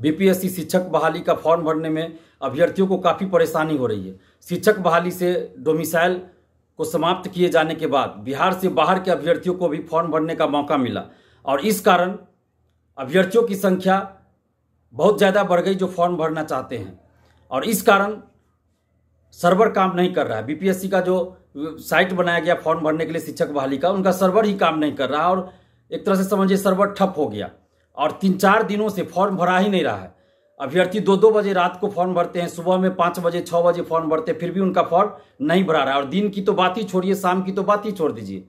BPSC शिक्षक बहाली का फॉर्म भरने में अभ्यर्थियों को काफ़ी परेशानी हो रही है शिक्षक बहाली से डोमिसाइल को समाप्त किए जाने के बाद बिहार से बाहर के अभ्यर्थियों को भी फॉर्म भरने का मौका मिला और इस कारण अभ्यर्थियों की संख्या बहुत ज़्यादा बढ़ गई जो फॉर्म भरना चाहते हैं और इस कारण सर्वर काम नहीं कर रहा है बीपीएससी का जो साइट बनाया गया फॉर्म भरने के लिए शिक्षक बहाली का उनका सर्वर ही काम नहीं कर रहा और एक तरह से समझिए सर्वर ठप हो गया और तीन चार दिनों से फॉर्म भरा ही नहीं रहा है अभ्यर्थी दो दो बजे रात को फॉर्म भरते हैं सुबह में पाँच बजे छः बजे फॉर्म भरते हैं फिर भी उनका फॉर्म नहीं भरा रहा है और दिन की तो बात ही छोड़िए शाम की तो बात ही छोड़ दीजिए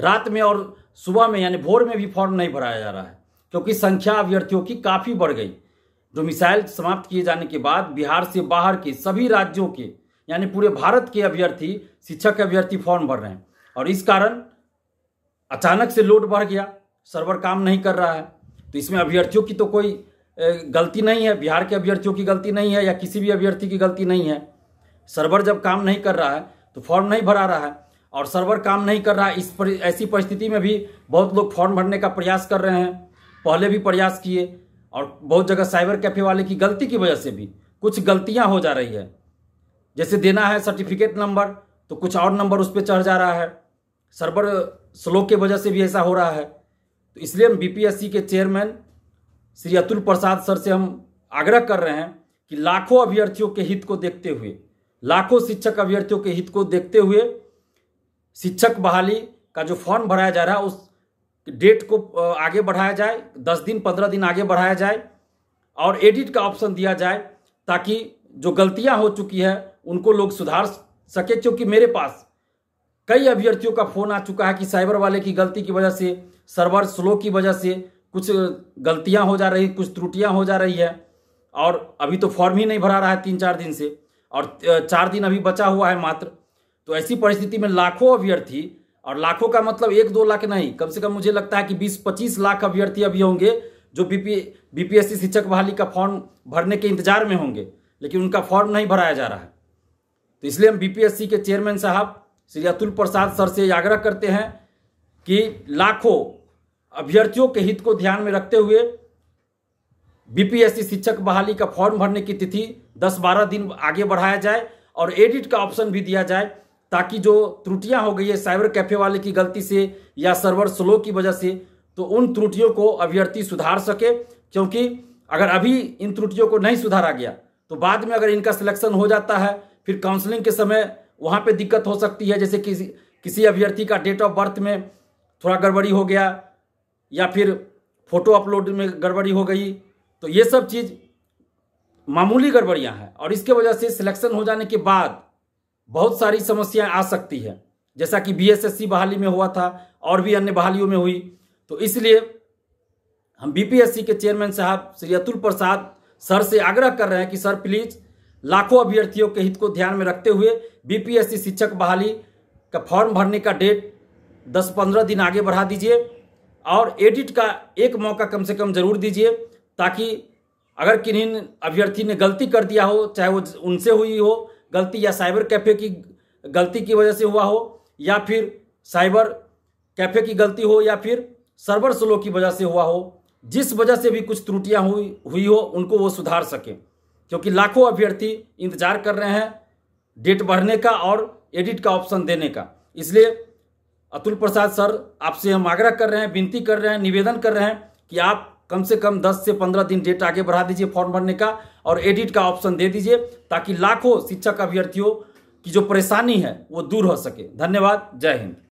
रात में और सुबह में यानी भोर में भी फॉर्म नहीं भराया जा रहा है क्योंकि संख्या अभ्यर्थियों की काफ़ी बढ़ गई जो मिसाइल समाप्त किए जाने के बाद बिहार से बाहर के सभी राज्यों के यानी पूरे भारत के अभ्यर्थी शिक्षक अभ्यर्थी फॉर्म भर रहे हैं और इस कारण अचानक से लोड बढ़ गया सर्वर काम नहीं कर रहा है तो इसमें अभ्यर्थियों की तो कोई गलती नहीं है बिहार के अभ्यर्थियों की गलती नहीं है या किसी भी अभ्यर्थी की गलती नहीं है सर्वर जब काम नहीं कर रहा है तो फॉर्म नहीं भरा रहा है और सर्वर काम नहीं कर रहा है इस पर ऐसी परिस्थिति में भी बहुत लोग फॉर्म भरने का प्रयास कर रहे हैं पहले भी प्रयास किए और बहुत जगह साइबर कैफे वाले की गलती की वजह से भी कुछ गलतियां हो जा रही है जैसे देना है सर्टिफिकेट नंबर तो कुछ और नंबर उस पर चढ़ जा रहा है सर्वर स्लो के वजह से भी ऐसा हो रहा है तो इसलिए हम बीपीएससी के चेयरमैन श्री अतुल प्रसाद सर से हम आग्रह कर रहे हैं कि लाखों अभ्यर्थियों के हित को देखते हुए लाखों शिक्षक अभ्यर्थियों के हित को देखते हुए शिक्षक बहाली का जो फॉर्म भराया जा रहा है उस डेट को आगे बढ़ाया जाए दस दिन पंद्रह दिन आगे बढ़ाया जाए और एडिट का ऑप्शन दिया जाए ताकि जो गलतियां हो चुकी है उनको लोग सुधार सके क्योंकि मेरे पास कई अभ्यर्थियों का फोन आ चुका है कि साइबर वाले की गलती की वजह से सर्वर स्लो की वजह से कुछ गलतियां हो जा रही कुछ त्रुटियां हो जा रही है और अभी तो फॉर्म ही नहीं भरा रहा है तीन चार दिन से और चार दिन अभी बचा हुआ है मात्र तो ऐसी परिस्थिति में लाखों अभ्यर्थी और लाखों का मतलब एक दो लाख नहीं कम से कम मुझे लगता है कि बीस पच्चीस लाख अभ्यर्थी अभी होंगे जो बीपी बीपीएससी शिक्षक बहाली का फॉर्म भरने के इंतजार में होंगे लेकिन उनका फॉर्म नहीं भराया जा रहा है तो इसलिए हम बीपीएससी के चेयरमैन साहब श्री अतुल प्रसाद सर से आग्रह करते हैं कि लाखों अभ्यर्थियों के हित को ध्यान में रखते हुए बीपीएससी शिक्षक बहाली का फॉर्म भरने की तिथि 10-12 दिन आगे बढ़ाया जाए और एडिट का ऑप्शन भी दिया जाए ताकि जो त्रुटियां हो गई है साइबर कैफे वाले की गलती से या सर्वर स्लो की वजह से तो उन त्रुटियों को अभ्यर्थी सुधार सके क्योंकि अगर अभी इन त्रुटियों को नहीं सुधारा गया तो बाद में अगर इनका सिलेक्शन हो जाता है फिर काउंसलिंग के समय वहाँ पर दिक्कत हो सकती है जैसे किसी किसी अभ्यर्थी का डेट ऑफ बर्थ में थोड़ा गड़बड़ी हो गया या फिर फ़ोटो अपलोड में गड़बड़ी हो गई तो ये सब चीज़ मामूली गड़बड़ियाँ हैं और इसके वजह से सिलेक्शन हो जाने के बाद बहुत सारी समस्याएं आ सकती है जैसा कि बीएसएससी बहाली में हुआ था और भी अन्य बहालियों में हुई तो इसलिए हम बीपीएससी के चेयरमैन साहब श्री अतुल प्रसाद सर से आग्रह कर रहे हैं कि सर प्लीज़ लाखों अभ्यर्थियों के हित को ध्यान में रखते हुए बीपीएससी शिक्षक बहाली का फॉर्म भरने का डेट दस पंद्रह दिन आगे बढ़ा दीजिए और एडिट का एक मौका कम से कम जरूर दीजिए ताकि अगर किन्हीं अभ्यर्थी ने गलती कर दिया हो चाहे वो उनसे हुई हो गलती या साइबर कैफे की गलती की वजह से हुआ हो या फिर साइबर कैफे की गलती हो या फिर सर्वर स्लो की वजह से हुआ हो जिस वजह से भी कुछ त्रुटियां हुई हुई हो उनको वो सुधार सकें क्योंकि लाखों अभ्यर्थी इंतजार कर रहे हैं डेट बढ़ने का और एडिट का ऑप्शन देने का इसलिए अतुल प्रसाद सर आपसे हम आग्रह कर रहे हैं विनती कर रहे हैं निवेदन कर रहे हैं कि आप कम से कम 10 से 15 दिन डेट आगे बढ़ा दीजिए फॉर्म भरने का और एडिट का ऑप्शन दे दीजिए ताकि लाखों शिक्षक अभ्यर्थियों की जो परेशानी है वो दूर हो सके धन्यवाद जय हिंद